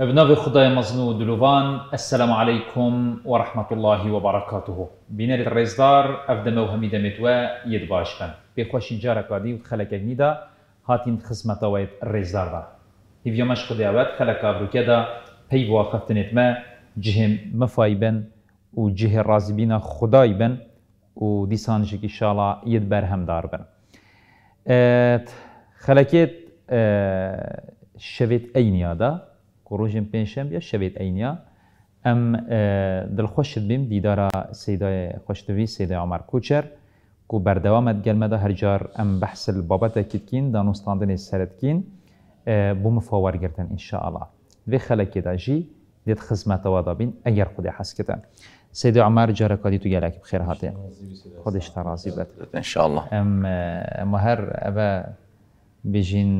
ابناء خدای مزنو لوان السلام عليكم ورحمة الله وبركاته برکاته بینر رزدار افدم دمتوا همیده متوا بخوش انجارة رکادی و خلق هاتين هاتین ويد الرزدار رزدار دا هیویا مش خدای وقت خلق ابروکه دا پی و خفتنت ما جه مفای بن و جه رازي بنا خداي بن و دیسان جه ان شاء الله ید برهم دار بن خلقت شویت اي نيادا گۆڕۆژێن پێنجشەم بێ شەوێت ئەینیا ئەم دڵخۆشت بیم دیدارە سیدای خوشتوی سیدای ئامار کوچەر و بەردەوامەت گەلمەدا هەرجار ئەم بەحسل بابەتێکیتکین دانوستاندنی الله بۆ مفاوەرگرتن دا جی دید خزمت خزمەتەوە دابین اگر خودی حس سيدي سید عمر جارکادی تو گلک بخیر هاتين خودش ترازی بد ان الله ام مهر ابا بيجين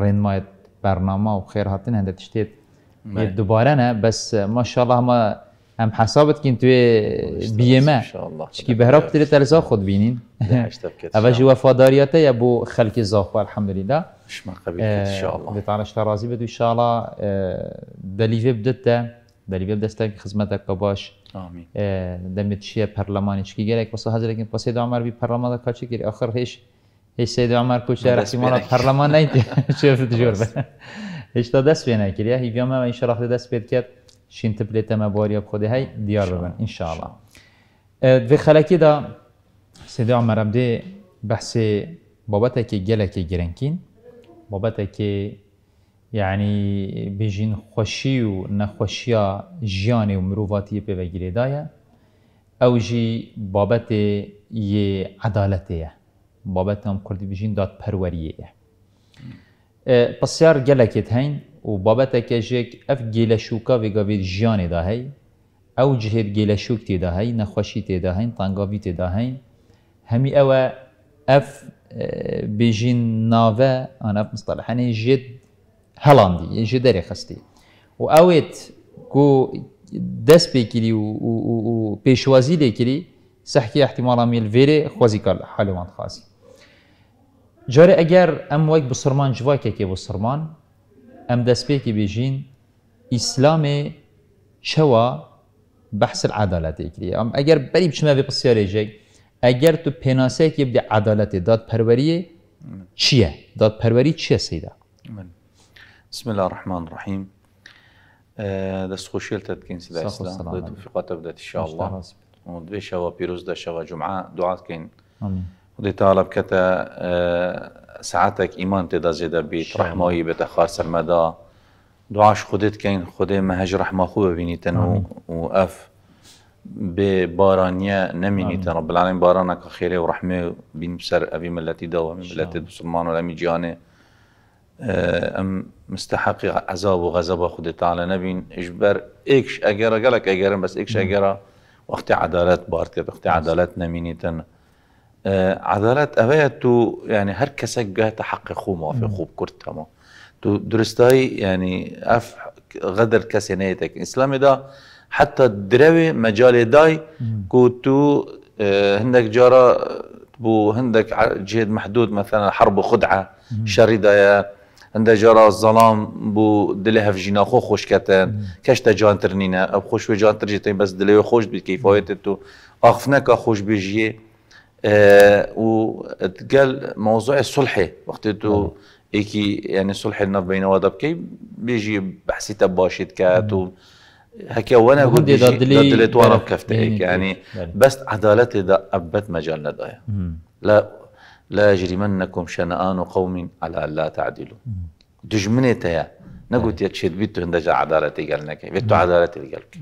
رين مايت برنامه و خیر هاتن هنده تشتیت بله. دوباره نه بس ما شاء الله ما هم حسابت کن توی بیمه چکی به هراب تری تلزا خود بینین اول جی یا بو خلق زاخو الحمدلله شما قبیل کن انشاءالله دی تعالی بده رازی بدو انشاءالله دلیوه بدته دلیوه بدسته که خزمتک باش آمین دمیت شیه پرلمانی چکی گرک بسا حضرت کن پس عمر بی پرلمان دا کچی گری آخر عمر eşseydi Koçlar rahimullah چه جور به هیچ تا دست بینه نکرد یه هیویام و انشالله خدا دست بید کرد شین تبلیت ما باری خود های دیار ببن انشاءالله و خلکی دا سید عمر دی بحث بابت که گله اکی گرنکین بابت که یعنی بجین خوشی و نخوشی جیان و مروواتی پی دایا او جی بابت یه عدالتیه بابتم کردی بیشین داد پروریه پسیار اه، گلکیت هین و بابتا کجیک اف گیلشوکا و گاوید جیان دا هی او جهید گیلشوک تی دا هی نخوشی تی دا هین تانگاوی تی دا هین همی او اف اه، بیشین ناوه آن اف مصطلحانی جد هلاندی یه جد داری خستی و اویت کو دست بکری و, و, و, و پیشوازی لکری صحکی احتمالا میل ویره خوزی کار حالوان خاصی جارێ اگر ام وەک بسرمان جوواکێکی بسرمان ام ئەم اسلام بێژین بحث چەوە بەحس ام اگر ئەگەر بەری بچمە بێ پرسیارێژێک اگر تو عدالت داد عدالەتی دادپەروەریە داد دادپەروەری چییە سەیدا؟ بسم الله الرحمن الرحیم آه، دەستخۆشیل تەتکەین سیدا توفیقاتە بدەت شاء الله و دوی شوا پیروز دا شوا جمعه دعات کن آمین خدای تعالی تا ساعتک ایمان تدا زیده بیت رحمایی بیت خاص سرمدا دعاش خودت کن خود مهج رحمه خوب ببینیتن و, و اف به بارانیه نمینیتن رب العالمین که خیره و رحمه بین سر اوی ملتی دا و اوی ملتی مسلمان و امی جانه ام مستحق عذاب و غضب خود تعالی نبین اجبر ایکش اگر گلک اگرم بس ایکش اگر وقتی عدالت بارد که وقتی عدالت نمینیتن آه، عدالت ئەوەیە تو هر هەر گه تحقق حەقی خومەوە فێ خوب تمام تو درستای درستایی يعني ینی ئەف غەدر کەسێ اسلام دا حتا درەوێ مجال دای کو تو هەندێک آه، جارا آه، بو هەندێک جێت محدود مثلا حرب خدعة خودعە شەریدایە هەندە جارا زەڵام بوو دلێ هەفژینا خۆ خۆشکەتەن کەشتە جانتر نینە ئەو خۆشێ جانترژێتین بەس دلێ خۆش بیت کەیفاەتێت و ئاخفنەکە خوش بێژیە آه وقال موضوع الصلح تو نعم. ايكي يعني صلح النف بين وضب كي بيجي بحسي تباشت كات نعم. و هكا وانا نعم. قلت دلت ورا بكفته هيك يعني بس عدالتي دا ابت مجال ندايا لا لا يجرمنكم شنآن قوم على لا تعدلوا دجمنتها نقول تشد بيتو هندجا عدالتي قالنا بيتو عدالتي قالك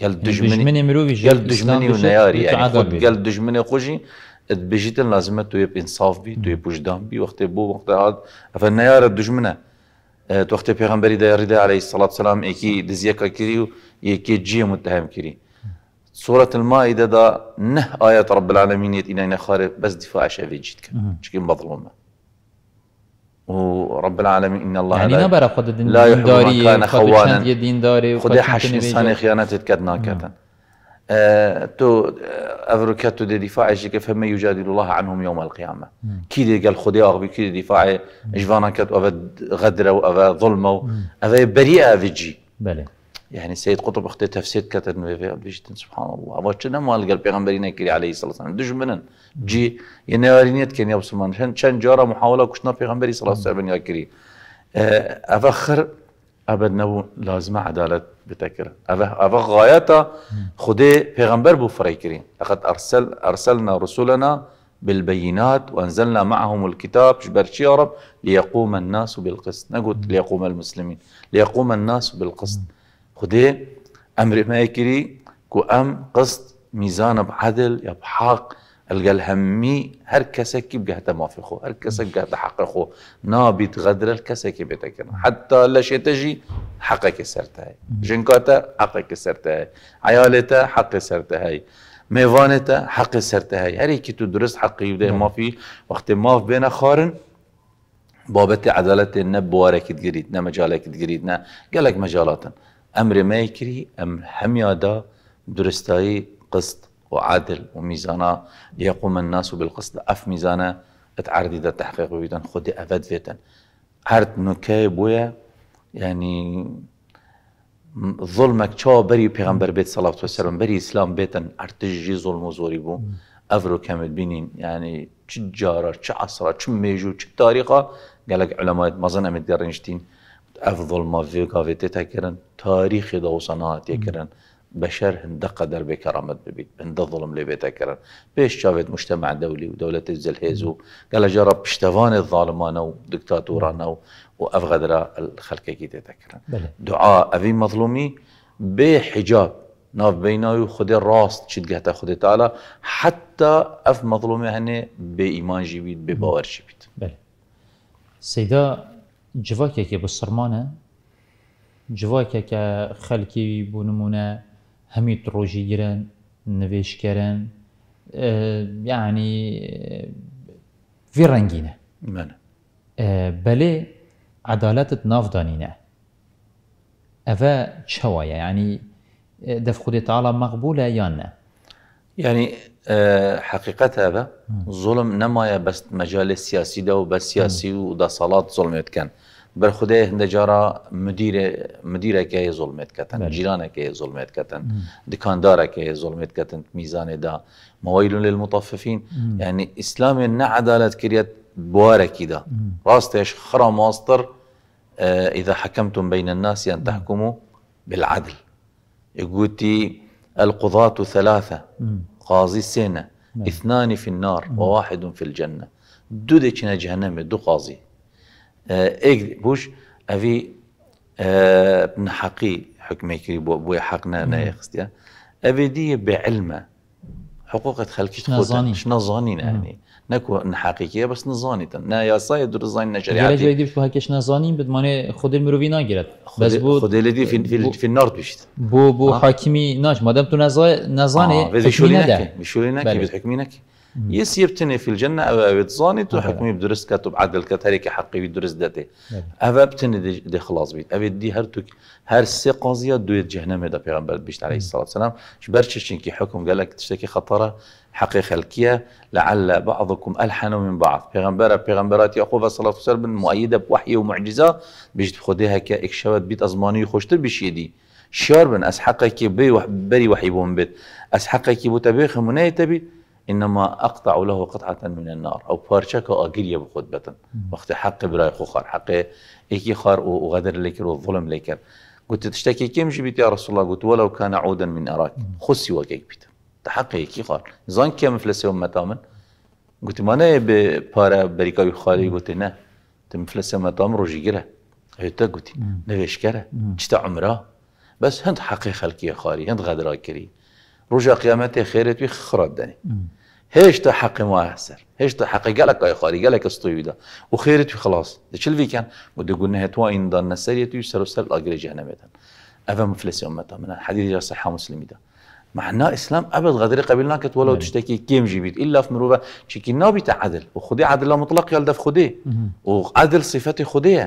قال يعني دجمني مروي قال دجمني ونياري يعني خود قال دجمني خوجي بجيت لازم تو يب انصاف بي تو يب وجدان بي وقت بو وقت عاد فالنيار الدجمنه آه، تو وقت پیغمبري دا رضا عليه الصلاه والسلام اكي دزيكا كريو يكي جي متهم كيري سورة المائدة دا نه آية رب العالمين يتينا خارب بس دفاع شافي جيتك شكي مظلومة ورب العالمين ان الله يعني نه برای خود دین لا داری خود خوانا یه دین داره خود حشن سانه خیانتت کرد ناکردن آه. اه، تو دي دفاع جيك فما يجادل الله عنهم يوم القيامه كي قال خدي اغبي كي دفاع جفانا كات غدره وافا ظلمه افا بريئه جي بله يعني سيد قطب اختي تفسير كتر بيجتن سبحان الله وشنا مال ما بيغمبرينا البيغمبرين عليه الصلاه والسلام دش منن جي يعني ورينيت كان يبسمان شن شن جاره محاوله كشنا بيغمبري صلى الله عليه وسلم يا آه، افخر ابد نو لازم عدالت بتكر افخ غايتا خدي بيغمبر بو فريكري لقد ارسل ارسلنا رسلنا بالبينات وانزلنا معهم الكتاب شبرش يا رب ليقوم الناس بالقسط نقول ليقوم المسلمين ليقوم الناس بالقسط خدي امر ما يكري كو ام قسط ميزان بعدل يا بحق القال همي هر كسكي بجهته موافقه هر كسك حق خو نابت غدر الكسك بتكن حتى لا شيء تجي حقك سرته هاي جنكاتا حقك سرته هاي عيالته حق سرته هاي ميوانته حق سرته هاي هر كي تدرس حقي يبدا ما في وقت ما في بين خارن بابت عدالة النب وارك تجريد نا مجالك تجريد نا قالك مجالات امر ما يكري امر هميادا درستاي قسط وعدل وميزانا ليقوم الناس بالقسط اف ميزانا اتعرضي دا تحقيق ويدن خدي افاد فيتن عرض نوكاي بويا يعني ظلمك چا بري پیغمبر بيت صلاة الله بري اسلام بيتن ارتجي ظلم وزوري بو افرو كامل بينين يعني چه جارة چه عصرة چه ميجو چه تاريخة قالك علماء مازن امد قرنشتين افضل ما في قافتها كرن تاريخ دو صناعت كرن بشر هند قدر بكرامت ببيت هند ظلم لبيت كرن بيش شافت مجتمع دولي ودولة الزلهيزو قال جرب اشتفان الظالمانة ودكتاتورانة وافغدرا الخلق كي تتكرن دعاء افي مظلومي بحجاب ناف بيناي وخذ الراس تشد قهتا خذ تعالى حتى اف مظلومه هني بايمان جيبيت بباور جيبيت سيدا جواکه که بسرمانه جواکه که خلکی بونمونه همیت هەمیت گیرن نویش کرن اه، یعنی بله اه، وی ڕەنگینە اه، بەلێ اوه چوایه یعنی دف ینی دەفخودێت مقبوله یا نه یعنی آه، حقيقه هذا بس وبس حقیقت هەبە زۆڵم نەمایە بەست مەجاالێ مدیر مدیر که سیاسی ظلمت کتن جیران که بەرخودەیە ظلمت کتن دکاندار که زۆڵمێتکەتەن ظلمت کتن میزان دا موایل للمطففین یعنی کریت بواره کی دا راستش خرا ماستر آه، إذا حكمتم بين الناس أن تحكموا بالعدل يقولتي القضاة ثلاثة قاضي سينا نعم. اثنان في النار نعم. وواحد في الجنة دو دي چنا جهنم دو قاضي اه ايك بوش افي اه ابن حقي حكمي كريب بو حقنا نعم. نا يخستيا افي دي بعلمه حقوق خلقي شنا ظانين نعم. يعني نعم. نکو نەکو نحقیقیە بەس نزانیتن نا یاسای درزانین بس بو خود خودی مرۆڤ فی نارد نردوشت بو بو حاکمی ناش مادەم تو فشولی حکمی نزانێ يسيبتني في الجنة أو بتزاني تو حكمي بدرس كتب عدل كتاريك حقي بدرس داتي أو بتني دي, خلاص بيت أو دي هر توك هر سي قاضية دويت جهنم هذا بيغمبر بيشت عليه الصلاة والسلام شبرتش كي حكم قالك تشتكي خطرة حقيقة الكية لعل بعضكم ألحن من بعض پیغمبر پیغمبرات یعقوب صلی الله صلى الله عليه وسلم مؤيدة بوحي ومعجزة خودها که یک شود بیت خوشتر بشيدي شار بن أسحقه كي بي بی بری وحی بون بیت از حقی که بتبیخ انما اقطع له قطعه من النار او پارچک اگریه بخود بتن وقت حق براي خوخار حق إيكي خار وغدر ليكر والظلم ليكر قلت تشتكي كم جبت يا رسول الله قلت ولو كان عودا من اراك خسي وكيك بيت تحقی کی خار زان کیم متامن گویی من ای به پاره بریکاوی خالی گویی نه تم فلسی هم متام روشی گره هیتا نوش کره چت عمره بس هند حقیق خالقی خالی هند غدرا کری روز قیامت خیرت وی خراب دنی هیچ تا حق ما احسر هیچ تا حق قالك اي استویدا قالك خیرت وخيرتي خلاص شو اللي كان بدي قلنا تو ان دان نسریت وی سر الاجر جهنم افهم مفلس امتها من الحديث صحه مسلم ده معناه اسلام ابد غدر قبلناك ولو نعم. تشتكي كيم جيبيت الا في مروبه تشكينا بيت عدل وخدي عدل لا مطلق في خدي وعدل صفتي خدي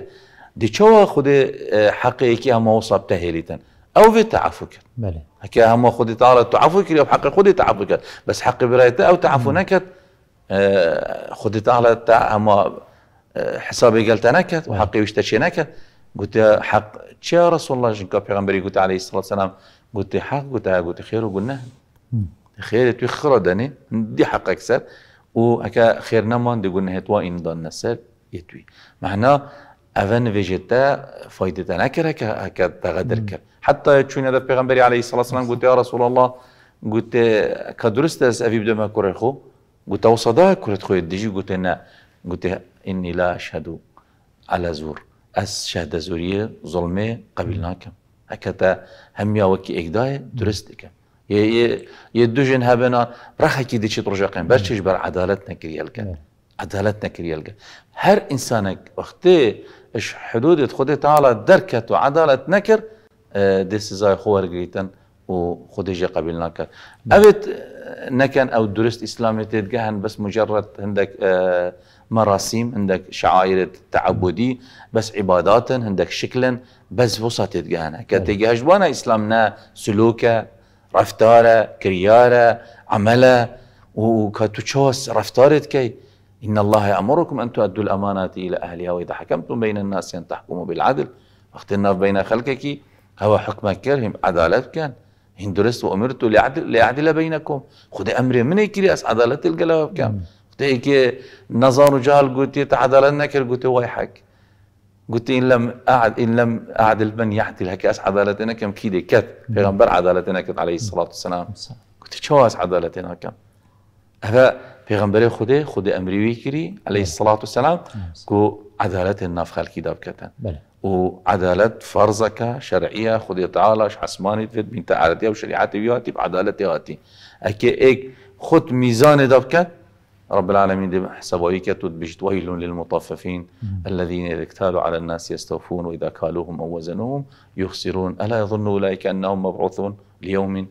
دي تشوا خدي آه، حقيقي اما وصاب تهيليتا او في تعفك بلى هكا هم خدي تعالى تعفك يا حق خدي تعفك بس حق برايته او تعفنك نكت آه، خدي تعالى تاع اما آه، حسابي قلت نكت وحقي وشتشي نكت قلت حق يا رسول الله جنكو بيغمبري قلت عليه الصلاه والسلام قلت حق قلت قلت خير وقلنا نعم. خير تخرى دني دي حق اكسب اكا خير نمان دي قلنا هتوا ان دان نسب يتوي معنا اذن فيجيتا فايدتا نكر هكا تغادر تغدر كر حتى تشوني هذا البيغمبري عليه الصلاة والسلام قلت يا رسول الله قلت كدرست اس بدون ما كره خو قلت وصدا كره خو ديجي قلت انا قلت اني لا اشهد على زور أس شهد زورية ظلمي قبلناكم و کی اقدای درست جن هبنا رخ کی دیشی دچی کن بەرچش بر عدالت نەکریلکە نعم. عدالت نەکریلگە هر انسان وقتی اش حدود خود تاڵە درکت و عدالت اه، زای خوار خۆوەرگریتن و خودێژە قبیل ناکرد نعم. ابد اه، نکن او درست ئیسلامی تێتگە بس مجرد هندك اه، مراسيم عندك شعائر التعبدي بس عبادات عندك شكلن بس وسط گاهنا کتی گاش وانا سلوكا رفتارا سلوکه رفتاره کریاره عمله و رفتارت كي إن الله يأمركم أن تؤدوا الأمانات إلى أهلها وإذا حكمتم بين الناس أن تحكموا بالعدل اختنا بين خلقك هو حكم كرهم عدالت كان إن درست وأمرت لأعدل, لعدل بينكم خذ أمري من كرياس عدالة القلب كان خد نظر جهل قلت عدالة نكر قلت ويحك قلت ان لم اعد ان لم اعدل من هكا اس عدالتنا كم كيدي كات پیغمبر عدالتنا كت عليه الصلاه والسلام قلت شو اس عدالتنا كم هذا پیغمبر خودي خودي امري ويكري عليه الصلاه والسلام كو عدالت الناف کی داب كتن بله وعدالات فرزك شرعية خودي تعالى حسماني تفيد بنت عادتي وشريعتي وياتي بعدالتي هاتي أكي إيك خود ميزان دبكت رب العالمين دي حسبويك تدبجت ويل للمطففين الذين إذا اكتالوا على الناس يستوفون وإذا كالوهم أو وزنوهم يخسرون ألا يظن أولئك أنهم مبعوثون ليوم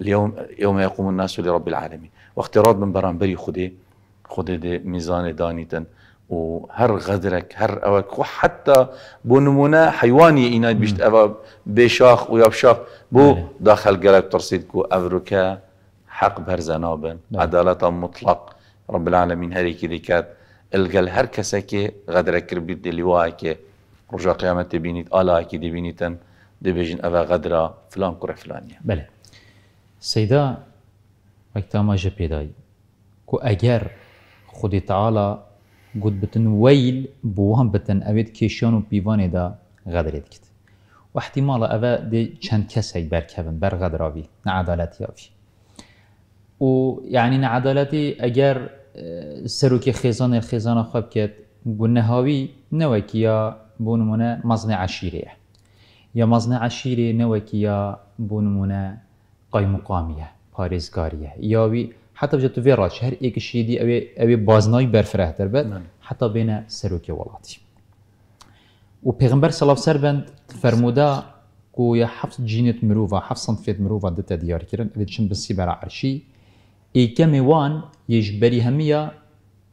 اليوم يوم يقوم الناس لرب العالمين واختراض من برامبري خدي خدي دي ميزان دانيتا وهر غدرك هر اوك وحتى بنمونه حيواني اينا بيشت ابا بشاخ ويا بشاخ بو داخل قلب ترصيدكو افروكا حق بهر عدالة مطلق رب العالمين هريك ذكات القى الهركسك غدر كربيت دلواك رجع قيامت بينيت ألاك دي بينيتن دي بيجن أفا غدرا فلان كره فلانية بلى سيدا وقتا ما جبه داي كو أجر خودي تعالى قد بتن ويل بوهم بتن أبيت كيشانو بيواني دا غدرت كت واحتمال أفا دي چند كسي بركبن برغدرا بي نعدالتيا فيه و یعنی نعدالەتی ئەگەر اه، سەرۆکی خيزان الخيزان خۆ بکێت گونەهاوی نوكيا بۆ نمونە مەزنە عشیرەیە یا مەزنە عشیرێ نەوەکیە بۆ نمونە قایمقامیە پارێزگاریە ياوي حتى بجد في راج هر ایک شیدی اوی اوی بازنای برفره تر بد حتی بین سروکی ولاتی و پیغمبر صلی الله سر بند فرمودا کو یا حفظ جینت مروفا حفظ صنفیت مروفا دتا دیار کرن اوی چن بسی برا عرشی ئیکەمی وان یژبەری هەمیە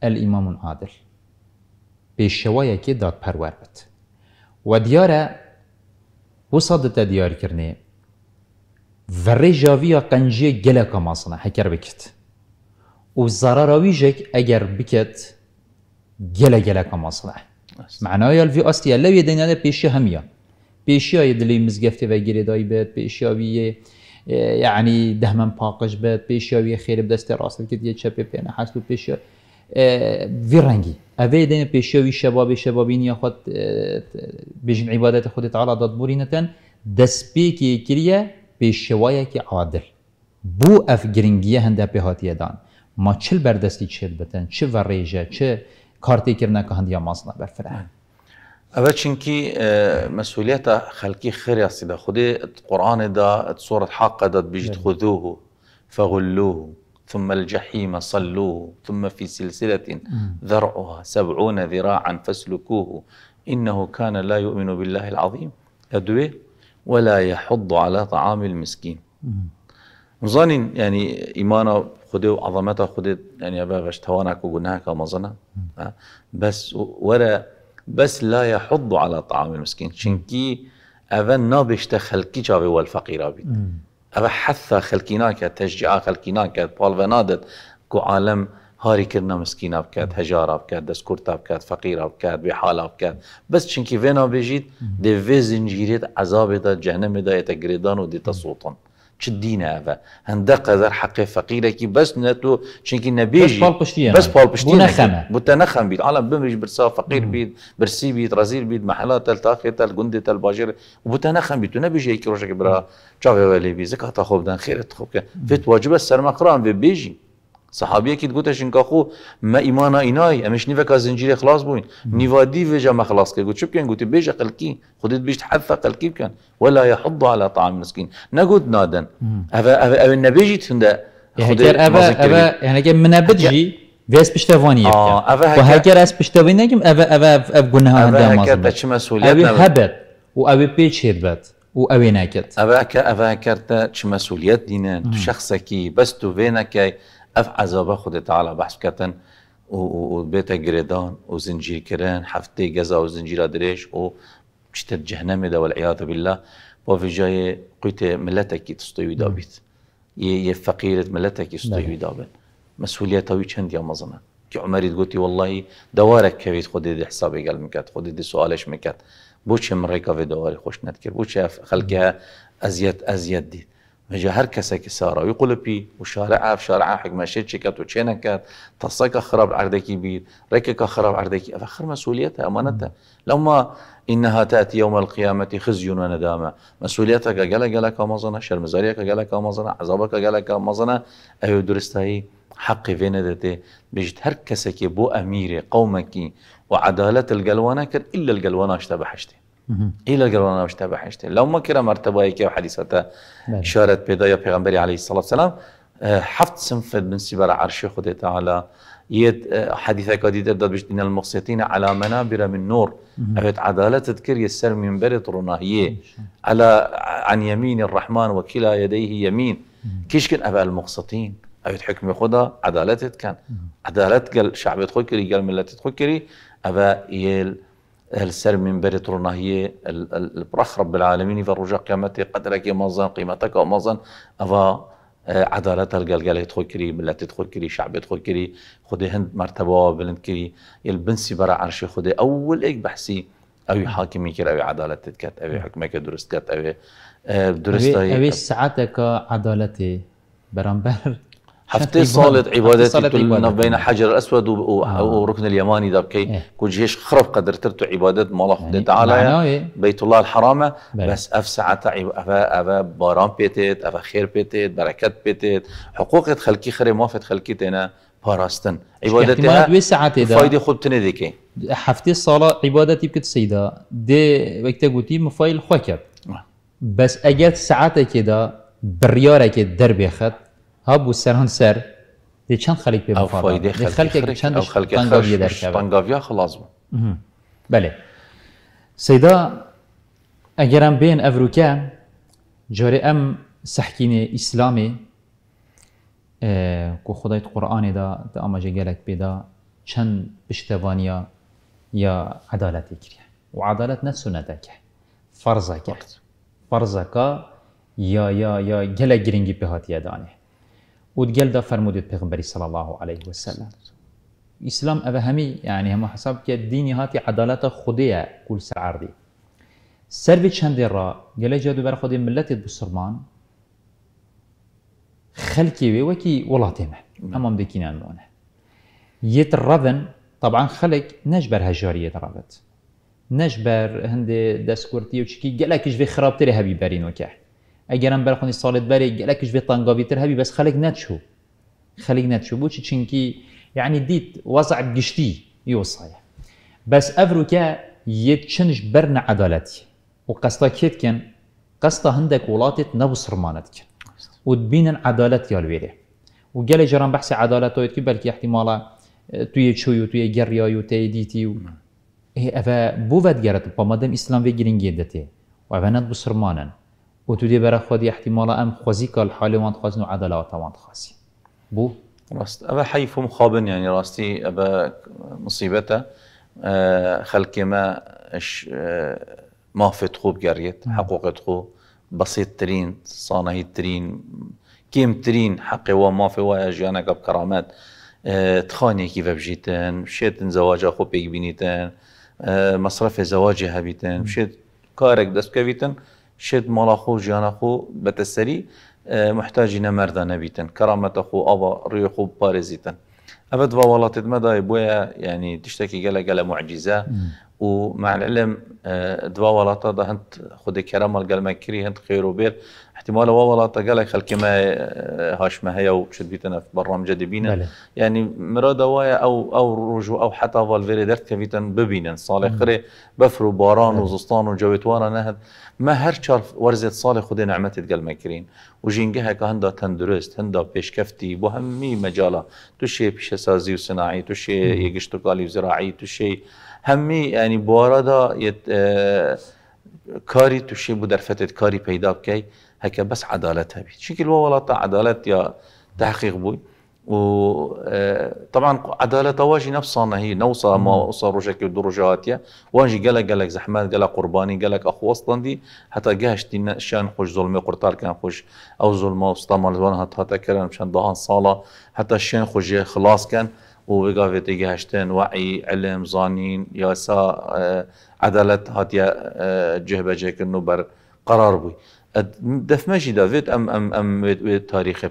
ئەل ئیمامون عادل پێشەوایەکی دادپەروەر بێت و دیارە وسادتە دیارکردنێ ڤڕێ ژاویە قەنجێ گەلەکە ماسنە هەکەر بکرد و زەراراویژێک ئەگەر بکەت گەلە گەلەکە ماسنە معناە الڤ ئەستیە لەوێ دەینانە پێشی هەمیە پێشیایە دلی مزگەفتی بە گرێدایی یعنی دهمن پاقش خیر به دست راست که دیگه چپ پێێنە هست و پێشە وی ڕەنگی شباب دێنە خود عبادت شەبابین یاخود بژین عیبادەتە خودت علا که کریه کریە که عادل گرنگیه هنده پی هنده دان ما چل بردستی چل بتن چه و ڕێژە چه که هندیا مازنه برفره اوه چونکی مسئولیت خلقی خیر است ده خودی قرآن ده صورت حق نعم. ده بجید خذوه فغلوه ثم الجحيم صلوه ثم في سلسلة ذرعها سبعون ذراعا فاسلكوه إنه كان لا يؤمن بالله العظيم أدوه ولا يحض على طعام المسكين مظن يعني إيمانا خده وعظمته خده يعني أبا باش توانك وقلناها كمظنة بس ورا بس لا يحض على طعام المسكين شنكي اول نابشته خلکی جابي و الفقیر أبا حثا خلقيناك ناکد خلقيناك بول فنادت كو عالم هاري كرنا مسكينة بكات هجارة هجار آب بكات فقيرة بكات کرد بكات بس شنكي فينا بيجيت دي وی جيريت عذاب دا جهنم دا یتگریدان و دیتا و هنده قدر حق چ دینە بە هەندە قەدەر حقی فەقیرێکی بەس نەتۆ بس پال پشتی پاڵپشتی بتە نخم بید عالم بمش برسا فقیر بید برسی بید رزیر بید مەحلا تل تاخی تل گنده تل باجر باژێر بتە نەخەم بیت و نەبێژەیەکی ڕۆژێک برا چاوه چاوێ لێبی زکات خوب دن بدەن خێرت که فیت واجبه سرمقران بێ بیجی صحابیه که گوتش اینکا خو ما ایمان اینای امش نیو که زنجیر خلاص بوین نیوادی وجا ما خلاص که گوت چپ کن گوت بیش قلکی خودت بیش حفه قلکی بکن ولا یحض علی طعام نسکین، نقود نادن اوه اوه اوه نبیجی تنده خودت مازن کریم یعنی که منبجی ویس پشتوانی آه اوه هکر و هکر از پشتوانی نگیم اوه اوه اوه گناه هنده مازن اوه هکر چه مسئولیت اوه هبت و اوه پیچ هبت و اوه نکت اوه هکر اوه هکر تا چه مسئولیت دینن تو شخصکی بس تو وینکی اف عذاب خود تعالی بحث کردن و, و, او بیت و زنجیر کردن هفته گزا و زنجیر درش و چطور جهنم ده والعیاذ بالله با فی جای قیت ملتکی تستوی دا یه یه فقیرت ملتکی تستوی بله. دابن مسئولیت هاوی چند یا مزنه که عمری گوتی والله دوارک کوید خود دی حساب گل میکرد خود دی سوالش میکرد بو چه مرکا و دواری خوش ند کرد بو چه خلقه ازیت ازیت دید مجا هر کسی که سارایی قلپی و شارع اف شارع حق مشید چکت و چه نکت تصای که خراب عردکی بید رکه که خراب عردکی اف خر مسئولیت امانت لما انها تأتي يوم القيامة خزي وندامة مسؤوليتك قلق قلق مزنا شرمزاريك قلق مزنا عذابك قلق مزنا ايو درستهي حقي فين دتي بجد هر که بو اميري قومك وعدالة القلوانة کرد الا القلوانة اشتبه حشتي الى گرانه حشته لو ما کرا مرتبه ای که حدیثات اشارت پیدا یا پیغمبری عليه الصلاه والسلام آه، حفت سنفد من برای عرش خود تعالى يد آه، حديثة قديدة داد بيش المقصيتين المقسطين على منابر من نور أبيت عدالة تذكر يسر من برط رناهية على عن يمين الرحمن وكلا يديه يمين كيش كن أبا المقسطين أبيت حكم خدا عدالة كان عدالة قال شعب تخكري قال ملة تخكري أبا يل السر من بر هي البرخ رب العالمين الرجاء قيامته قدرك مظن قيمتك ومظن أفا آه، عدالت الجلجلة يدخل كري ملت تدخل كري شعب يدخل كري خدي هند مرتبة بلند كري البنسي برا عرشي خدي أول إيك بحسي أو حاكمي كري أو عدالت كات أو حكمك درست كات أو آه، درست أو ساعتك عدالتي برامبر حفتي صالت عبادتي تلنا بين حجر الاسود آه. وركن اليماني كي إيه. كل جيش خرب قدر ترتو عبادات مولا خدي يعني تعالى إيه؟ بيت الله الحرامه بس اف ساعتها افا افا باران بيتت افا خير بيتت بركات بيتت حقوق خلكي خري موافت خلكي تنا باراستن عبادتها فايدة خود تنه ديكي حفتي صالة عبادتي بكت سيدا دي وقتا قوتي مفايل خوكب آه. بس اجت ساعتها كده بريارك دربي خد ها بوستران سر دی چند خلق به مفاهیم دی خلق چند طنگاویه در کبه طنگاویه خلاص بله سیدا اگرم بین افروکه جاره ام سحکین اسلامی که خدای قرآن دا دا اما گلک بیدا چند پشتوانیا یا عدالت کریه و عدالت نه سنته که فرض که فرض که یا یا یا گله گرینگی به هاتیه دانه وتقل دا فرمود پیغمبری صلى الله عليه وسلم اسلام اوه همی يعني هم حساب که دینی هاتي عدالت خديه كل سر عرضی سر في چند را قال جادو بر خودی ملت بسرمان خلقي وكي ولاتمه نعم. امام دكينان مونه يترضن طبعا خلق نجبر هجارية رابط نجبر هندي دسكورتي وشكي قالك في خرابتري هبي بارين وكح اگر من برخونی بەرخۆنی بری گلکش بیتان بێت تانگاویتر هەبی بەس خەلک نەچوو خەلک نەچوو بۆچی چنکی یعنی دیت وضع گشتی بس افرو که یەک چنش بەرنە عەدالەتی و قەستە کێتکەن قەستە هەندێک وڵاتێت کن و دبینن عدالت یال یاوێرێ و بحث عدالت بەحسی که بەلکی احتمالا اه، توی چوی و توی گەڕیایی و دیتی و ئەە بۆ بەدگەرت مادم اسلام وی گرنگێ دەتێ و ئەە نەت بوسڕمانن و تو دی برای خود احتمال ام خوزی کل حال وان خوزن و عدالات وان خاصی بو راست او حیف هم يعني راستي أبا او مصیبت اه، خلک ما اش اه، مافت ما في تخوب جريت حقوق تخو بسيط ترين صانه ترين كيم ترين حقي وما في وايا أنا قب كرامات آه تخاني كيف بجيتن مشيتن زواج أخو بيك بينيتن اه، مصرف زواجي هبيتن مشيت كارك دست كبيتن شد مالا خو جانا خو بتسری اه، محتاجین نمرد بیتن کرامت خو آوا روی خو پارزیتن أبد فوالات مدى بويا يعني تشتكي قال قال معجزة ومع العلم دوا ولا هنت خد كرامة قال ما كري هنت خير وبير هو ولا تقالك خلك ما اه، هاش ما هي وشد فيتنا في برنامج دبينا يعني مراد وايا او او رجو او حتى فالفيري درت كفيتن ببينا صالح خري بفرو باران وزستان وزستان وانا نهد ما هر شار ورزة صالح خدين نعمت تقل وجين وجينجها كهندا تندرست هندا كفتي بهمي مجالا تشي بيش سازي وصناعي تشي يقشتوكالي وزراعي تشي همي يعني بواردا يت آه كاري تشي بدرفتت كاري پیدا هكا بس عدالتها بي شكل كلوا ولا عدالت يا تحقيق بوي و آه، طبعا عدالة واجي نفسها هي نوصى ما صاروا شكل درجات واجي قالك قالك زحمات قالك قرباني قالك اخو اصلا دي حتى قاش شان خوش ظلمي قرطار كان خوش او ظلمه وسطمل وانا حتى كلام شان دهان صالة حتى شان خوش خلاص كان وبقى في هشتين وعي علم زانين ياسا سا آه، عدالة هاتيا آه، جهبة جهك النبر قرار بي دفمجی دا وید ام ام ام وید, وید تاریخ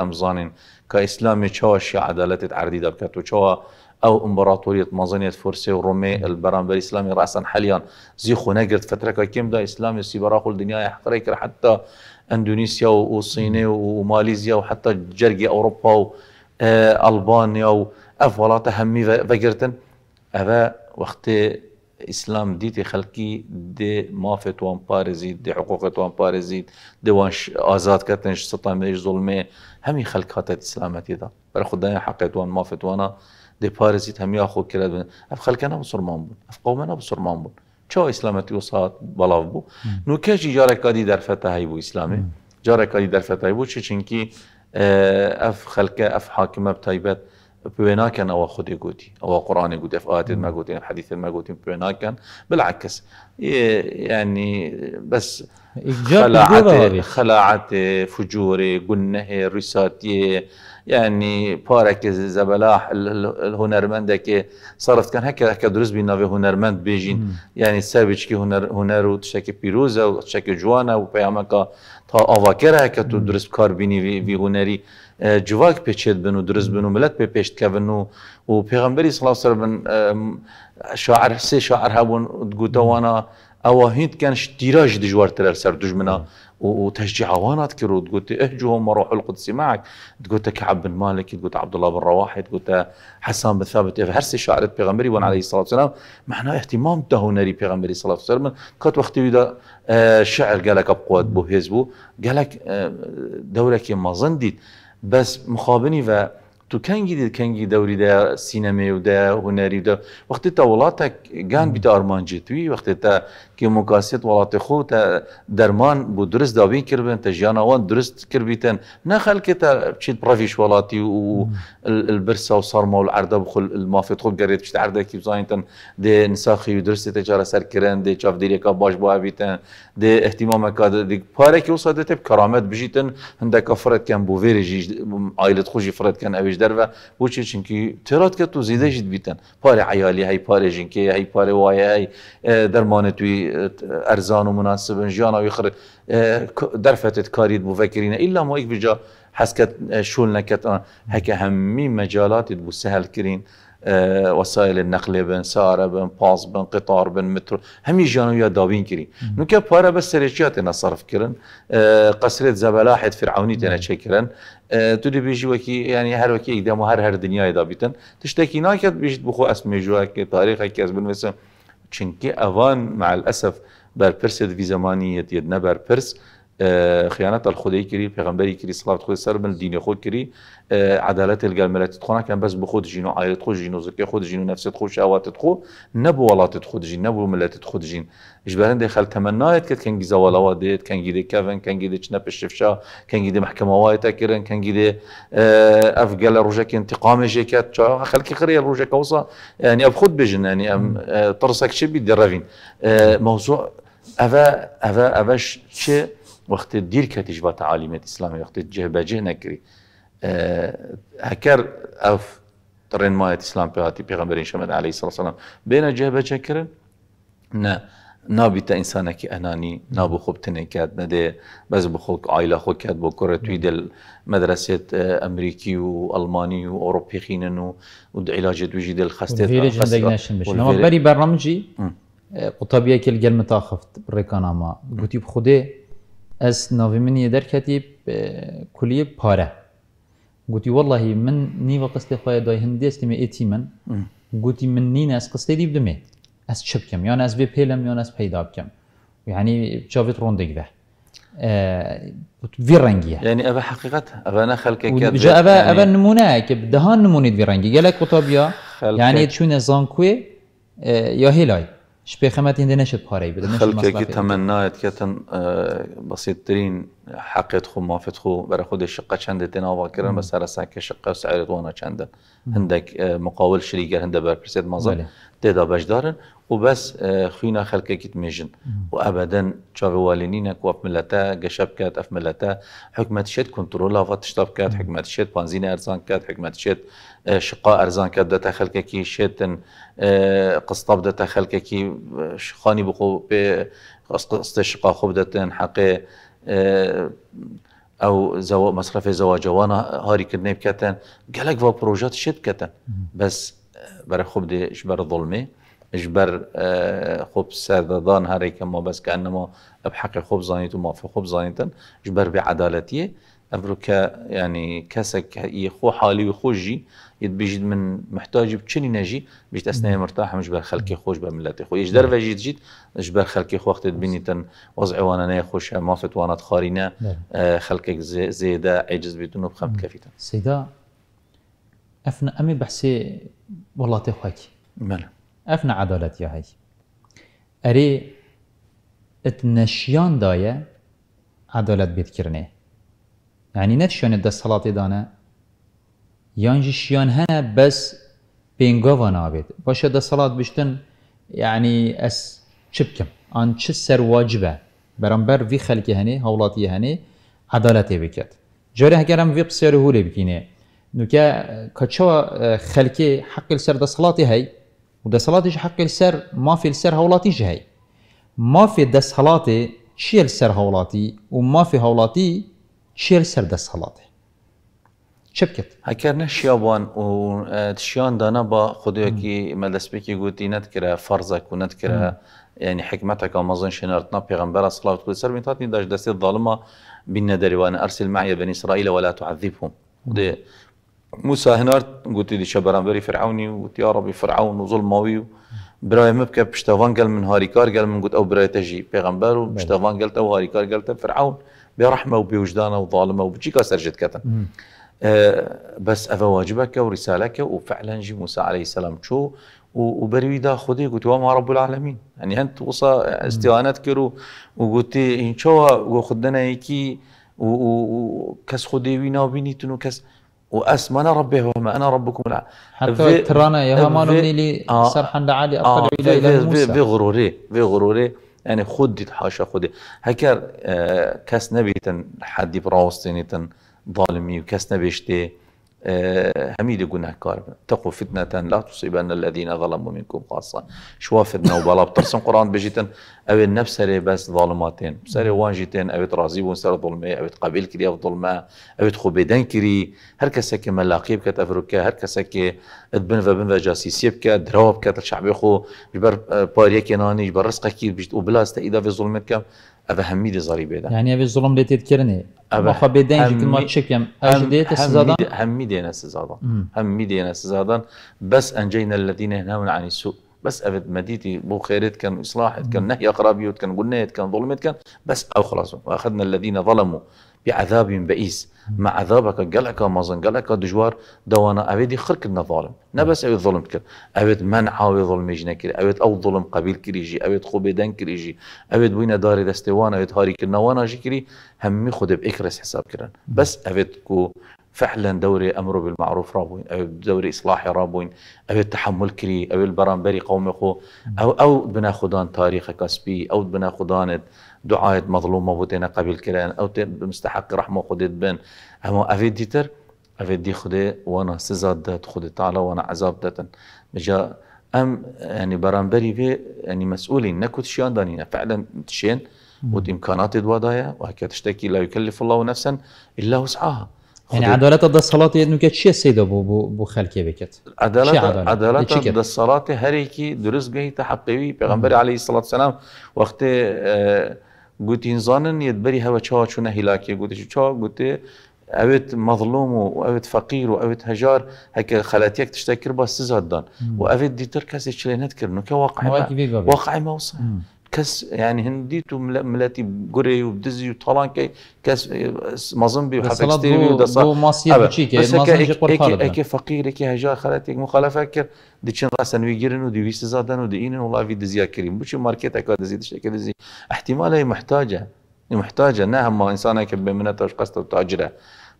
ام زانين که اسلامی چاوا شی عدالت عردی دا بکرد او امبراطورية مازنية فرسي ورومي البرامبر اسلامي راسا حاليا زي خناقرت فتره كيم دا اسلامي سيبراخو الدنيا يحتريك حتى اندونيسيا وصيني وماليزيا وحتى جرقي اوروبا و البانيا وافولاتا همي فقرتن هذا وقت اسلام دیت خلکی د مافت وان پارزید د حقوقت وان پارزید د وان آزاد کردنش ستمش ظلمه همین خلقات هاتت اسلامتی دا بر خدای حقیت وان مافت د پارزید همی آخو کرد بند اف خلقه نه بسرمان بود اف قومه نه بسرمان بود چه اسلامتی و ساعت بلاو بود نو کشی جارکادی در فتحی بود اسلامی جارکادی در فتحی بود چه چنکی اف خلکه اف حاکمه بتایبت بويناكن او خدي قوتي او قراني قوتي في ايات ما قوتي حديث ما قوتي بويناكن بالعكس يعني بس خلاعته خلاعته فجوري قنه رساتي يعني بارك زبلاح الهنرمند كي صرفت كان هكا هكا درس بينا في هنرمند بيجين يعني سابج كي هنر هنر وتشكي بيروزا وتشكي جوانا وبيامكا تا افاكر هكا تدرس كاربيني في هنري جواک پێچێت بنو درز بنو بن و ملت پێ پێشتکەبن و و پێغمبەری سلااوسەر بن شعر سێ شعر هەبوون گوتەوانە ئەوە هیندکەن شتیراژ دژوارتە لەر سەر دژمنە وانا عوانات كرود قلت اهجهم وروح القدس معك قلت كعب بن مالك قلت عبد الله بن رواحة قلت حسان بن ثابت هرسي شاعر بيغمبري وان عليه الصلاة والسلام معناه اهتمام تهونري بيغمبري صلى الله عليه وسلم كات وقت يدا شعر قالك ابقوات بو هزبو قالك دورك ما زنديت بس مخابنی و تو دوری دی سینمه و سینەمێ هنری دا وقتی تا وڵاتە گان بیت ئارمانجێتوی وقتی تا که مکاسیت ولات خو تا درمان بو درست داوین کربن تە ژیانەوان درست نه خلکی تا چید پرڤیش ولاتی و برسا و سەرما و العرده بخل مافێت خۆ گەرێت پشت عردەکی بزانیتن ده نساخی و درستی تەجارە سەرکردن دێ چاودێرێکا باش بابیتن دێ احتیمامەکە پارێکی کرامت کەرامەت بژیتن هەندێکە فرەتکەم بۆ عائلت ئایلت فرد کن ئەوێژ در که تراد که تو زیده زیدەژیت بیتن پار عیالی های پار پارێژینکە های پار پاره وایای درمان توی ارزان و مناسب و در دەرفەتت کاریت بو فەکرینە ایلا ما یک بجا حسکت شول هکه همی هەممی بو سهل کرین وسایل نقل بن سار بن پاس بن قطار بن متر جانو یا دابین که پاره بس بە نصرف کرن قصرت زبلاحت فرعونی تێنە کرن تو دی بیشی وکی یعنی هر وکی یک هر هر دنیای دا بیتن تشتکی ناکت بیجید بخو اسم جوا که تاریخ که از بنویسم چونکه اوان مع الاسف برپرسد وی زمانیت ید نه پرس آه، خيانه الخدي كري پیغمبري كري صلوات خود سر من دين خود كري آه، عدالت الگل ملت خونه كان بس بخود جينو عائلت خود جينو زكي خود جينو نفسيت خود شهوات خود نبو ولات خود جين نبو ملت خود جين اجبرند خل تمنايت كت كان گيزا ولا وديت كان گيدي كافن كان گيدي چنا پشفشا كان گيدي محكمه وايت اكرن كان گيدي افگل روجك انتقام جيكات چا خل كي خري روجك اوصا يعني ابخود بجن يعني ام ترسك شبي درافين موضوع افا افا افاش شي وقت دير كتجبة تعاليم الإسلام وقت جه به جه هكر اف ترين ما اسلام به هاتی پیغمبرین شمد علیه صلی الله بین جه به جه کرن نه نا انسانکی انانی نابو خوب تنکات نده بس بخوک عائله خوکت بو کره توی دل مدرسه آه، امریکی و المانی و اوروبی خینن و علاج دوجی دل خسته ویرج عندك ناشن بري آه، كل قل متاخفت بريكانا ما قلت بخدي از ناوی من یه درکتی کلی پاره گویی والله من و قصد خواهد دای هندی می ایتی من گویی من نین از قصد دیب دمی از چپ کم یا یعنی از وی یا یعنی از پیدا بکم یعنی رونده روندگی وی رنگیه یعنی اوه حقیقت اوه نه أنا که. كذا اوه يعني یعنی نمونه نمونة که دهان نمونید في الرنجية قالك وطبيا یعنی چون زانكوي یا هیلای شبێ خەمەت هێندە نەشت که که خەکێکی که تن بەسێتترین حقیقت خو مافت خو برای خود شقه چند تنا کردن و سر سکه شقه سعر دوانا چند هندک مقاول شریگر هنده برپرسید پرسید مازال بله. تدا دارن و بس خوینا خلقه کت میجن و ابدا والینین کو اف ملتا گشب کرد اف ملتا حکمت شد کنترل و تشتاب کرد، حکمت شد ارزان کات حکمت شد شقه ارزان کات دتا خلقه کی قسطاب دتا خلقه کی خانی بخو به قسط شقه خوب دتن حقه آه، او زو مصرف زواج وانا هاري کردنی بکتن قالك و بروجات شد كتن بس برای خوب دي بر ظلمي اجبر آه، خوب سردادان هاري كما بس كانما بحق خوب زانيت وما في خوب زانيتن اجبر بعدالتيه ئەمرکە ینی کەسێک یخۆ حالی و خۆشی یبیژید من محتاجی بچنی نەژی بیت ئەسنای مرتا هەمش بە خەلکی خۆش بر ملەتی خو دەرەژیتجییت ش تن وضع خۆختت بینیتن خوش ئەوانەیە خۆشە وانا خارینە خەلکێک زيدا عجز بێتون و سيدا کەفیتن أمي بحسي والله بەحسێ وڵاتی خواکی ئەفن يا هەی أري اتنشيان دايا عدالەت بێتکردێ يعني نتشان الدسالات دانا شيان هنا بس بينغوفا نابد باش الدسالات بشتن يعني اس شبكم ان شسر سر واجبه برانبر في خلقي هني هولاتي هني عدالتي بكت جاري هكرم في بسير هولي بكيني نوكا كتشوا خلقي حق السر دسالاتي هي ودسالاتي حق السر ما في السر هولاتي هاي ما في دسالاتي شيل سر هولاتي وما في هولاتي شێر سەردەس هەڵاتی شکرد هەکەرنە شیابان و تشیان اه، دانا با بە خودەیەکی مەلەسپێکی گوتی نەتکرە فەرزە و نەتکرە ینی حکمەتەکە مەزن شێنەرتنا پێغمبەر سلااوت کو سەر میتاتنی داش دەستێت داڵما بینە دەریوانە ارسل معە بەنی اسرائیل ولا تعذبهم دێ موسا هنارد گوتی دیشە بەرامبەری فرعونی و وتیاڕبی فرعون و زڵماوی و برای مبکە پشتەوان گەل من هاریکار گەل من گوت او برای تەژی پێغمبەر و پشتەوان گەلتە و هاریکار گەلتە فرعون. برحمه وبوجدانه وظالمه وبجيكا سرجتكتن آه، بس واجبك ئەە واجبەکە و ریسالەکە يعني و فعلەن ژی موساعلی سەسلام چۆ و بەرویدا خودی گوتووە ما ڕب العالمین ئەنی هەند وسا ئەستیوانەت کرد و و گوتی هینچەوە گۆ خوددنەیەکی کەس انا ناوبینیتون و کەس و ئەسمانە ڕبێ هەمە لي سرحا لعلي اقل الى موسى بغروري بغروري يعني خدي حاشا خدي هكر آه كاس نبيتن حد براوستينيتن ظالمي وكاس نبيشتي آه، حميد قلنا نحكار تقوا فتنة لا تصيبن الذين ظلموا منكم خاصة شوا فتنة وبلا بترسم قرآن بجيتن أو النفس سري بس ظلماتين سري وان جيتن أو ترازيب ونسر ظلمة أو تقابل كري أو ظلمة أو تخو بيدن كري هر كسك ملاقيب بك تفرك هر كسك ادبن فبن فجاسي سيبك دراب كتل شعبي خو جبر باريك آه، ناني جبر رزقك كي بجيت وبلا استئيدا في ظلمتك ئەە يعني ابي الظلم یانە تذكرني ابا تێتکردێ ئەخوا بێدەنج ما چێکم دێتە سزادا هەممی دێنە سزادا هەممی دێنە سزادان بەس ئەنجەی نە لە دیینە هناون عنی سوء بس ئەت مەدیتی بۆ خێرتکەن و ئیسلاحتکەن نەهی قرابیوتکەن گونەتکەن دڵمتکەن بەس ئەو خلاص واخدنا الذيە ظلموا بعذاب بئيس مع عذابك قلعك ما زنقلك دجوار دوانا أبيدي خرك لنا ظالم نبس أبيد ظلم كر أبيد منع أبد ظلم جنا كر أبيد أو ظلم قبيل كريجي أبد كر يجي أبيد وين داري دستوان أبيد هاري كرنا وانا جي كري همي خود بإكرس حساب كرن بس أبيد كو فعلا دوري امر بالمعروف رابوين او دوري اصلاحي رابوين او التحمل كري او البرامبري قوم خو او او بنا خدان تاريخ كاسبي او بنا خدان دعاء مظلوم بوتينا قبل كلان او مستحق رحمة خدد بن اما افيد ديتر افيد دي خدي وانا سزاد دات خدي تعالى وانا عذاب داتن بجا ام يعني برامبري في يعني مسؤولين نكوت شيان دانينا فعلا تشين وامكانات الوضايا وهكذا تشتكي لا يكلف الله نفسا الا وسعها يعني عدالات الصلاة يعني كت شيء سيدا بو بو بو خلك يبكت عدالات عدالات الصلاة هريكي درس جهي تحقيقي بيغمبر عليه الصلاة والسلام وقت قلت إنسان يدبري هوا شو شو نهلاكي قوتي شو شو قلت أبد مظلوم وأبد فقير وأبد هجار هكا خلاتيك تشتكر بس زادان وأبد دي تركز يشلينت كرنو كواقع ما واقع ما وصل کەس یعنی هەندی و ملەتی گورێ و دزی و تاڵان کەی کەس مەزم بی دەسەکە فەقیرێکی مخالفه خەرەتێک مخالەفە کرد دچین ڕاستەنوی گیرن و دیویست زادن و دینن وڵاوی دزیا کردیم بچی مارکێتەکە دزی دشتێکە دزی احتیمالای محتاجە محتاجە نه هەمە ئینسانێکە بە منەتەش قەستە تاجرە.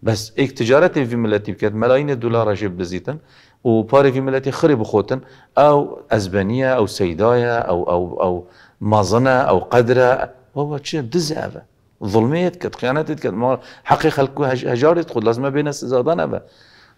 بس ایک تجارت في ملتي بكات ملايين دولار جيب بزيتن وباري في ملتي خرب بخوتن او اسبانيا او سيدايا او او او مظنة أو قدرة هو تشي دز هذا ظلميت كت خيانتت كت حقيقة هجارت خد لازم بين السزادان هذا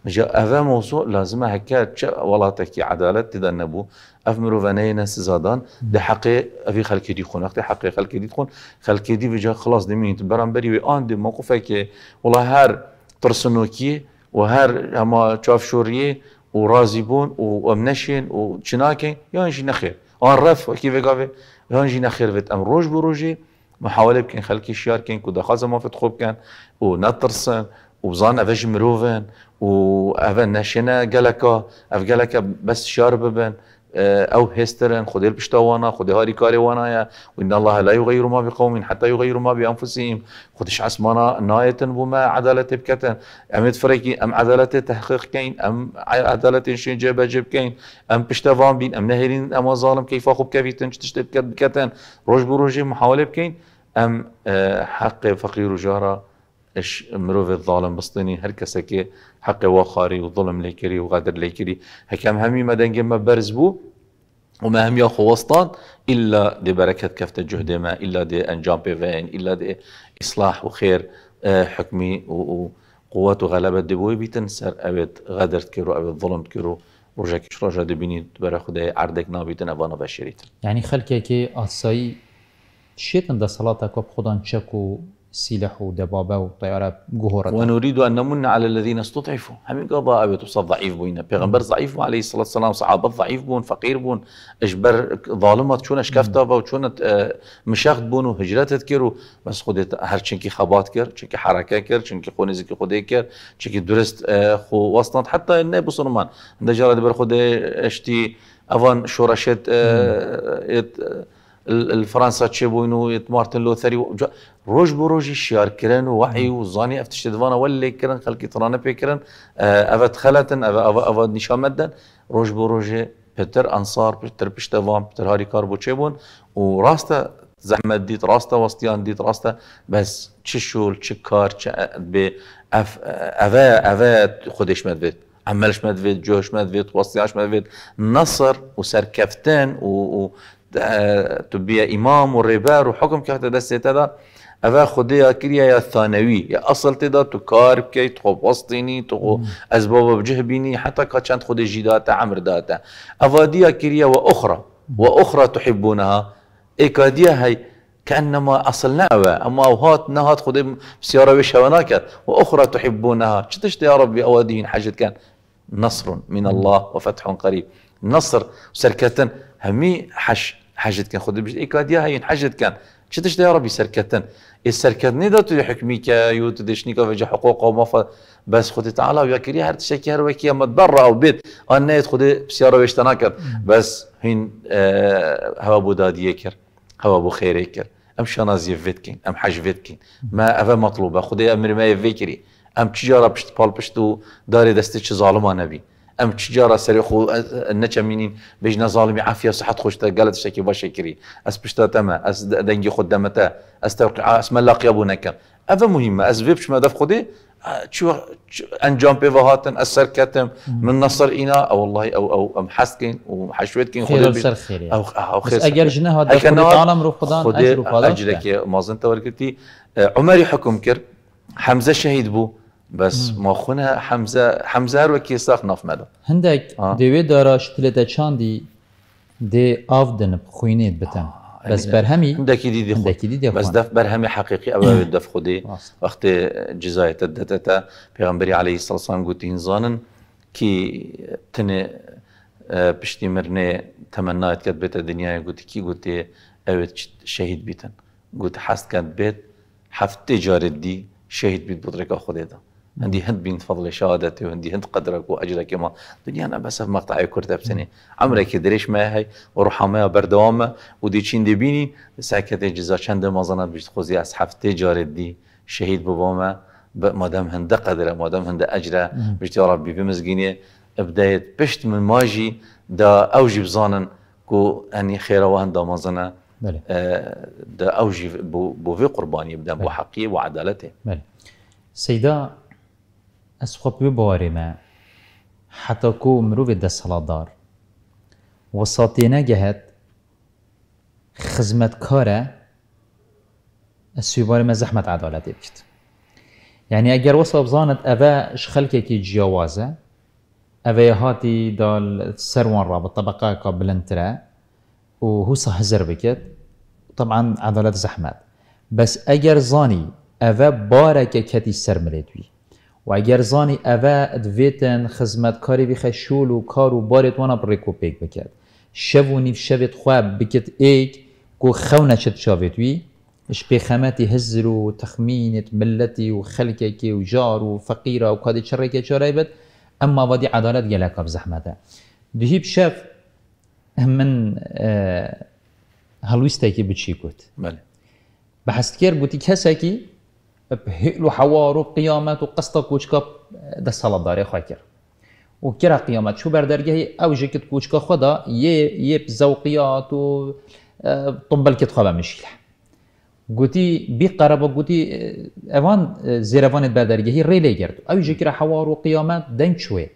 جاء هذا موضوع لازم هكا ولا تكي عدالة تدنبو أفمرو فنينا سزادان ده حقي في خلك دي خون أختي حقي خلك دي خون خلك دي بجا خلاص دي مين تبرم بري وآن دي موقفة كي والله هر ترسنوكي وهر هما شاف شوريه ورازيبون وامنشين وشناكين يا يعني نخير عرف كيف قال رانجينا خربت ام روج بروجي محاوله بكين خلقي شيار كين كودا خازا ما فت خوب كان ونطرسن زن افج مروفن و افن ناشنا قالكا اف قالكا بس شارببن آه، او هسترن خدای پشتا وانا خدای هاری کاری وانا یا و الله لا يغير ما بقوم حتى يغير ما بانفسهم خدش عسمنا نايتن بما عدالته بكتن ام فريكي ام عدالته تحقيق كين ام عدالته شين جاب جاب كين ام بشتا فان بين ام نهرين ام ظالم كيف اخو كيف تشتت بكتن روج بروج محاوله بكين ام اه، حق فقير وجاره اش مروف الظالم بسطيني هر كسكي حق واخاري وظلم ليكري وغدر ليكري هكام همي مدنجم ما برز بو وما هم ياخو وسطان الا دي بركه كفت جهد ما الا دي انجام بيفين الا دي اصلاح وخير آه، حكمي وقوات وغلبة بوي بيتنسر ابد غدرت كيرو ابد ظلمت كيرو رجا كش رجا دبيني تبرا خداي عردك بيتن ابانا بشريت يعني خلقك اصي شيتن دا صلاتك وبخدان تشكو سلاح ودبابة وطيارة جهورة ونريد أن نمن على الذين استضعفوا هم قضاء أبيت تبصر ضعيف بوين بيغمبر ضعيف عليه الصلاة والسلام صحابة ضعيف بون فقير بون أجبر ظالمة شون أشكفتا بو شون مشاخت بون وهجرة تذكروا بس خدت هر چنكي خبات كر چنكي حركة كر چنكي خوني زكي خودي كر چنكي درست خو وسطنت حتى إنه بصنمان عند جرى دبر اشتي أفان شورشت اه الفرنسا تشيبوينو مارتن لوثري روج بروج الشيار كرن وحي وزاني افتش دفانا ولي كرن خلقي ترانا بي كرن آه، افت خلتن افت نشان مدن روج بروج بتر انصار بتر بشتفان بتر هاري كاربو تشيبون وراستا زحمة ديت راستا وسطيان ديت راستا بس تششول تشكار بي اف اف اف خدش مدفيت عملش مدفيت جوش مدفيت وسطياش مدفيت نصر وسركفتن و, و تبيه امام وربار وحكم و حكم كهت دست تدا اوه خديا كريا يا ثانوي يا اصل تدا تو كار كي تو وسطيني تو اسباب بجه حتى كانت خدي جيدات عمر داتا افاديا كريا واخرى واخرى تحبونها ايكاديا هي كانما اصلنا اما اوهات نهات خدي بسياره وش واخرى تحبونها شتشت يا ربي اوادين حاجه كان نصر من الله وفتح قريب نصر سركتن همي حش حجت كان خد بيش إيكاد يا هين حجت كان سرکت يا ربي سركتن السركتني ده تدي دش يو تدشني كفج حقوقه وما بس خد تعالى ويا كريه هر تشكي هر وكي ما تضر او بيت انا خود بسياره ويش تناكر بس هين هوا بو داد يكر هوا بو خير يكر ام شناز کن ام حج کن ما افا مطلوبه خدي امر ما يفكري ام تجاره بشت داری داری چه ظالمانه نبی ام چجارا سر خو نچه مینین بیش نظالمی عافیا صحت خوشت قالت شکی باشه کری از پشت دم از دنگی خود دمتا از توقع از ابو نکم اوه مهمه از ویبش مدف خودی چو انجام به وهاتن اثر کتم من نصر اینا او الله او او ام و حشویتکین خودی خیر سر خیر او او اگر جنه هاد خودی تعالی مرو خدا اجر و پاداش خودی که مازن تورکتی عمر حکم کر حمزه شهید بس ما خونه حمزه حمزه رو کی ساخت ناف مده هندک دوی داراش تلتا چاندی دی دنب خوینید بتن بس برهمی هندکی دیدی خود هندکی دیدی بس دف برهمی حقیقی او دف خودی وقت جزای تدتا پیغمبری علیه الصلاه والسلام این زانن کی تن پشتی مرنه تمنایت کرد بیت دنیای گوت کی گوت اوت شهید بیتن گوت حست کرد بیت هفت جار دی شهید بیت بودرکا خودی ده عندي هند بنت فضل شهادتي وعندي هند قدرك واجرك ما دنيا انا بس في مقطع كرت بسني عمرك دريش ما هي وروح ما بردوام ودي تشين دي بيني ساكت جزا ما مازنا بيش خوزي از هفته دي شهيد ما دام هند قدره دام هند اجره بيش يا ربي بمزجيني بدايه بشت من ماجي دا اوجب ظنن كو اني خيره وهند مازنا بله اه، دا اوجي بو بو في قرباني بدا بو حقي وعدالته بله سيده از خوب حتی ئەسخۆ ببارێمە حەتەکۆ مرۆڤێت دەسەڵاتدار وەساتێ نەگەهێت خزمەتکارە ئەسوبارێمە زحمت عدالتی بکت یعنی يعني اگر وصف وەسە اوه اش خلکی که جیوازه اوه هاتی دال سروان را ڕ بە طبقەکە بلندترە و هوسە هزر بکت طبعا عدالت زحمت بس اگر زانی اوه کتی سر ملید بی و اگر زانی اوه دویتن خزمت کاری بخه شول و کار و بارت وانا بریکو پیک بکد شب و نیف شبت خواب بکت ایک گو خو نشد شاوید وی اش پیخمتی هزر و تخمینت ملتی و خلککی و جار و فقیره و کادی چرکی چاره بد اما وادی عدالت گلکا زحمته دهیب شف من اه، هلوسته که بچی کت بله بحث کرد بودی کسی که بهئلو حوارو قيامات وقصتك كوچكا ده صلاة داري خواه كر وكرا قيامات شو بردرجه او جكت كوچكا خدا يه يه بزوقيات و طبل كت خواه مشكلة قوتي بقرب قوتي اوان زيروان بردرجه ريلي كردو او جكرا حوارو قيامات دن شوي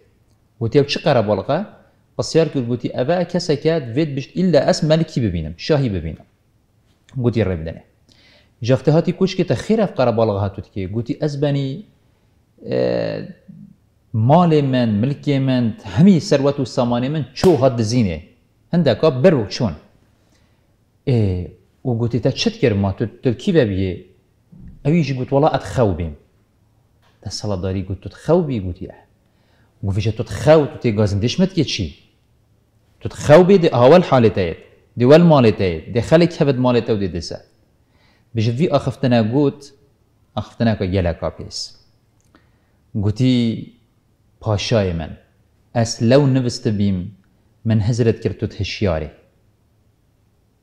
قوتي او چه قرب ولقا بسيار كل قوتي أبا كسكات فيد بشت إلا اسم ملكي ببينم شاهي ببينم قوتي الرب دنه جفت هاتی کوشکی تا خیر افقار بالغ هاتو تکی گویی از بانی اه، مال من ملک من همی ثروت و سامان من چو هاد زینه هنده که برو چون اه، و گوتی تا چت کرد ما تو تلکی ببیه اویش گویی والا ات خوبیم دسلا داری گویی تو خوبی گوتی اه گوفیش تو خو تو تی گازندش مت که چی تو خوبی دی اول حالتایت دی ول مالتایت دی خلک هفت مالتایت دی دسه بجفي أخفتنا قوت أخفتنا كيلا كابيس قوتي باشاي من أس لو نفست بيم من هزرت كرتو تهشياري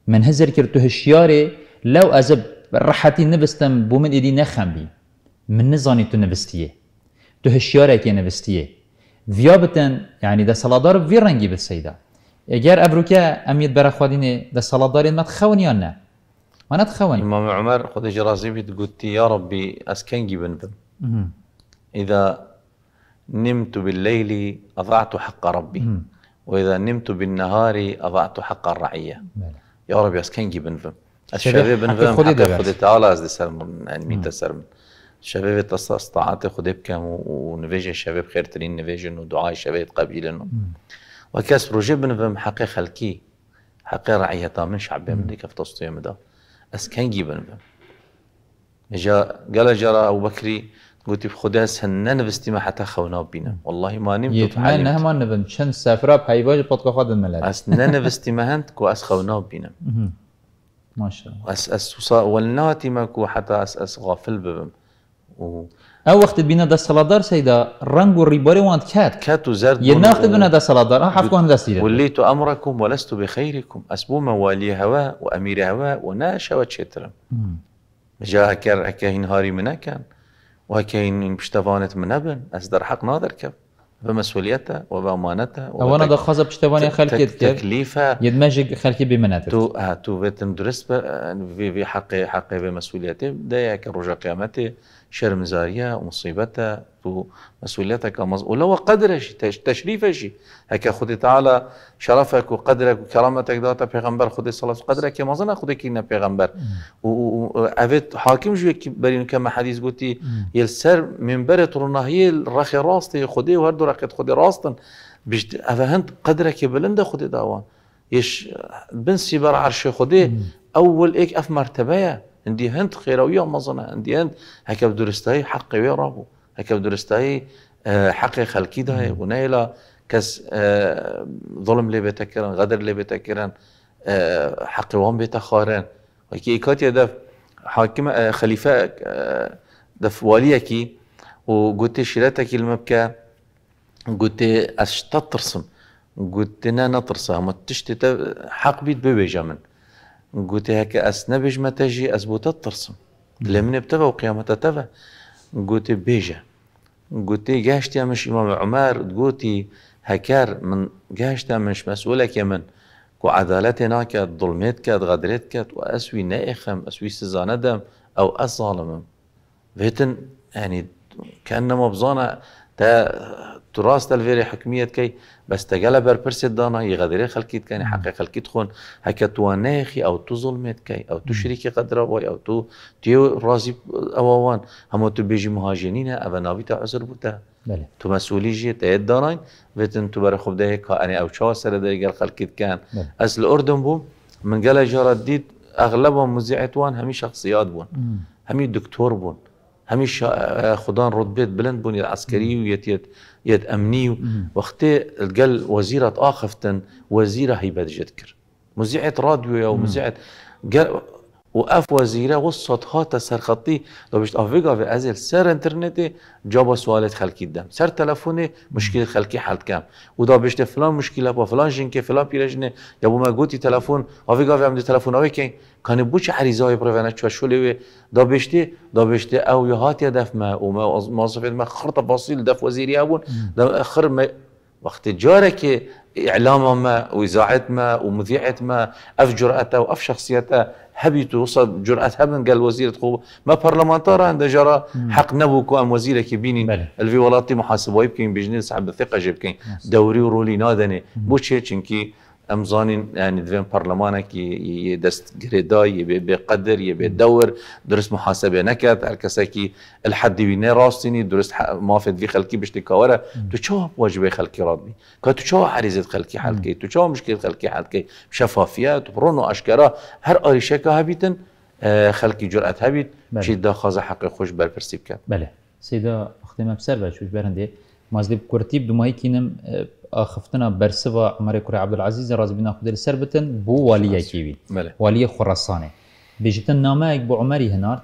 من هزر كرتو هشياري لو أزب راحتي نفستم بومن إيدي نخم بيم من نزاني تو نفستيه تو هشياري كي نفستيه فيابتن يعني ده سلادار في رنجي بالسيدة اگر ابروكا اميد برا خواديني ده سلادار ما تخوني ما نتخون امام عمر خديج جرازي قلت يا ربي اسكنجي بندم اذا نمت بالليل اضعت حق ربي واذا نمت بالنهار اضعت حق الرعيه يا ربي اسكن اسكنجي بنفهم الشباب بن حق خدي تعالى از سلمون يعني مين تسلمون الشباب استطاعت خدي بكم ونفيج الشباب خير ترين نفيج ودعاء الشباب قبيل انه وكسر جبن بم حقي خلكي حقي رعيه من شعب من ديك في تصطيم ده ئەس کەنگی جا قال جرى أبو بكري قلت بخدا سن نبستي ما حتى خونا بينا والله ما نمت نه ما نبن شن سافرا بحيباج بطق خد الملل أس نبستي ما هنت كو أس خونا بينا ما شاء الله أس أس ولناتي ما كو حتى أس أس غافل ببم و او وقت بینە دە سلادار سەیدا رنگ و ڕیبەری وان کات کات و زرد یە ناخت بنە دە سەڵدار حفوان دەستی ولیت و امركم وەلست بخيركم بخەیرکم ئەسبوومە والی هوا و ئەمیری هوا و و چترم جا هەکەر ئەکە هین هاری منەکەن وهەکەین پشتەوانت منە بن حق نادر نادەکەم بمسؤوليتها وبامانتها وانا ده خاصه بشتواني خلقت تكليفها يدمجك خلقي بمناتك تو اه تو بتم درست آه، في في حقي حقي بمسؤوليتي ده يعني كرجا قيامتي شرم زاريه ومصيبتها مسؤوليتك ولو قدرش تشريفش هكا خدي تعالى شرفك وقدرك وكرامتك داتا پیغمبر خدي صلاة قدرك ما زنا خدي كينا پیغمبر و اوت حاكم جو برين كما حديث قلتي يلسر منبر ترنهي الرخي راستي خدي وهر درقت خدي راستن بجد هند قدرك بلند خدي داوان يش بن سيبر عرش خدي اول ايك اف مرتبه عندي هند خيرويه ما زنا عندي هند هكا بدرستي حقي ويا رابو هەکە درستایی آه، حەقی خەلکیداە گونەیلا کەس زڵم آه، لێ بێتەکردن غەدر لێ بێتەکردن آه، حەقیوان بێتە خارێن وەکی کاتیە دەف حاکمە خەلیفە دەفوالیەکی و گوتی شیرەتێکی لمە بکە گوتی ئەشتا ترسم گوتنە نەترسە ئەمە تشتی تە حق بیت ببێژە من گوتی هەکە ئەس نەبێژمەتەژی ئەس بۆتە ترسم لمن منێ بتەوە و بيجا بێژە گوتی يا مش ئمام عمر گوتی هكار من گشتە مش يا من كو عدالتنا كات ظلمت كات غدرت كات واسوي نائخم اسوي ئەسوی سزانەدەم ئەو ئەساڵمم بێتن ئەنی کەنەمە تا تراث الفيري حكمية كي بس تگل بر پرسید دانا یه غدره خلکیت کنی حق خون هک تو نخی او تو ظلمت کی او تو شریک قدر وای او تو راضی اووان، هم تو بیجی مهاجرین او ناوی تا عذر بوده بله. تو مسئولی جی تید دانای ویتن تو بر خوب ده او چه سر دیگر گل خلکیت کن اصل بله. از الاردن بو من گل جارت دید اغلب مذیعتوان همی شخصیات بون همی دکتور بون هميش خدان رتبات بلند بني العسكري ويت يت يت امني وقتها القل وزيرة آخفتن وزيرة هي بدجتكر مذيعة راديو أو مذيعة اف وقف و وصد سر سرخطي دو بشت افیگا و ازل سر انترنتی جواب سوالت خلکی دم سر تلفن مشکل خلقي حل و دو بشت فلان مشکل با فلان جن که فلان پیرجنه یا بو ما گوتی تلفون افيغا في عمد تلفون اوي كان كان بوچ عریزای بروانا چوا شولي دا بشت دا بشت او يهات دف ما ما مواصف ما خرط باصيل دف وزیری ابون دا اخر ما وقت که اعلام ما واذاعت ما مذیعت ما اف جرأته اف شخصيته هەبیت و جورئەت هەبن گەل وەزیرت خۆ مە پەرلەمانتاران دەژارە حەق نەبوو کو ئەم وەزیرەکی بینین ئەلوی وڵاتی محاسبەوەی بکەین بژنی سعب بەفقەژێ بکەین دەوری و ڕۆلی نادەنێ بۆ ام يعني یعنی دویم پارلمانه کی دست گریدای به به دور درس محاسبه نکرد هر کسی کی الحد وینه راستینی درست مافد وی خلکی بشتی کاوره تو چه واجبه خلقي راد بی که تو چه عریضت خلکی حل کی تو چه مشکل خلکی حل کی شفافیت برونو اشکرا هر آریشه که هبیتن اه، خلکی جرأت هبید چی دا خاز حق خوش برپرسیب کرد بله سیدا اختمام سر بچوش برنده مازلی کرتی بمایی کینم اه، خفتنا برسوا عمر كوري عبد العزيز راز بنا خدل سربتن بو وليه كيوي وليه خراسانه بيجتن نامايك بو عمري هنار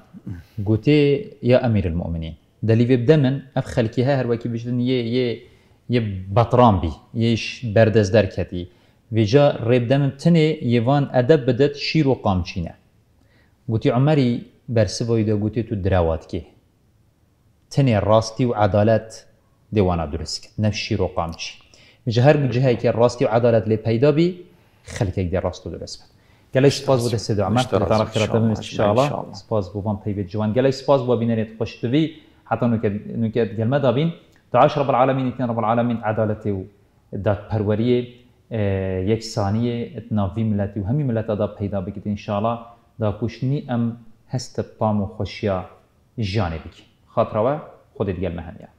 قوتي يا امير المؤمنين دليل بدمن افخل كي هر وكي بيجتن يي يي يي بطران بي يش بردز دركتي بيجا ريب دمن تني يوان ادب بدت شيرو قامشينا قوتي عمري برسوا يدو قوتي تو دراوات كي تني راستي وعدالات ديوانا درسك نفس شيرو قامشي اینجا هر گوجه که راستی و عدالت لی پیدا بی خلک یک در راست و درست بد گلی سپاس بود سدو عمد در طرف کرتم انشاءالله سپاس بوام پیوید جوان گلی سپاس بو بینریت خوش دوی حتی نوکت گلمه دابین دعاش رب العالمین اتنی رب العالمین عدالت و داد پروری اه، یک ثانیه وی ملتی و همی ملت ادا پیدا بکید انشاءالله دا کوشنی ام هست پام و خوشیا جانه بکی خاطره و خودت گلمه همیه